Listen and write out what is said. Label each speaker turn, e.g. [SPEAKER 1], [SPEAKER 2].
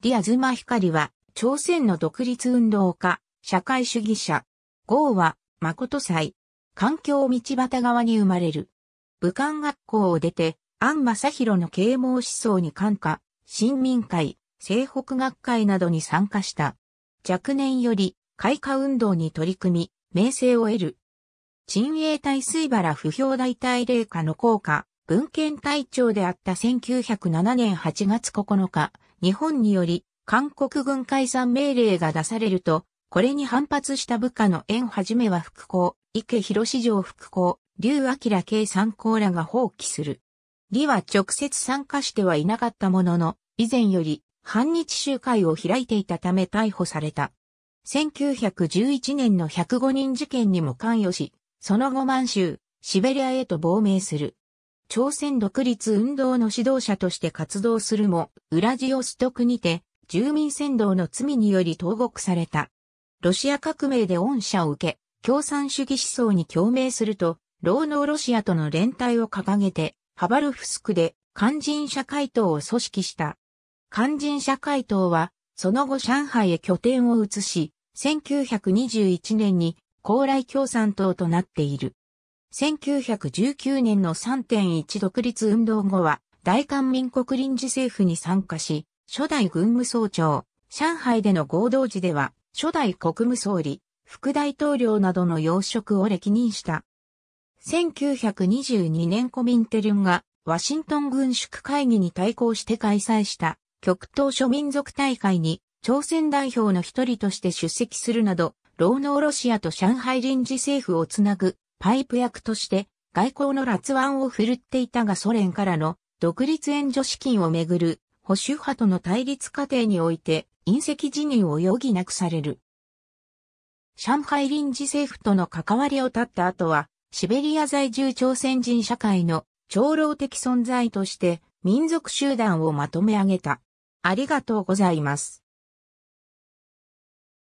[SPEAKER 1] リアズマヒカリは、朝鮮の独立運動家、社会主義者。郷は、誠祭。環境道端側に生まれる。武漢学校を出て、安正弘の啓蒙思想に感化、新民会、西北学会などに参加した。若年より、開花運動に取り組み、名声を得る。陳英隊水原不評大隊霊下の効果、文献隊長であった1907年8月9日、日本により韓国軍解散命令が出されると、これに反発した部下の縁はじめは副校、池広市上副校、劉明慶参考らが放棄する。李は直接参加してはいなかったものの、以前より反日集会を開いていたため逮捕された。1911年の105人事件にも関与し、その後満州、シベリアへと亡命する。朝鮮独立運動の指導者として活動するも、ウラジオストクにて、住民扇動の罪により投獄された。ロシア革命で恩赦を受け、共産主義思想に共鳴すると、労農ロシアとの連帯を掲げて、ハバルフスクで肝心社会党を組織した。肝心社会党は、その後上海へ拠点を移し、1921年に高麗共産党となっている。1919年の3.1独立運動後は、大韓民国臨時政府に参加し、初代軍務総長、上海での合同時では、初代国務総理、副大統領などの要職を歴任した。1922年コミンテルンがワシントン軍縮会議に対抗して開催した極東諸民族大会に朝鮮代表の一人として出席するなど、労農ロシアと上海臨時政府をつなぐパイプ役として外交の辣腕を振るっていたがソ連からの独立援助資金をめぐる保守派との対立過程において隕石辞任を余儀なくされる。上海臨時政府との関わりを断った後は、シベリア在住朝鮮人社会の長老的存在として民族集団をまとめ上げた。ありがとうございます。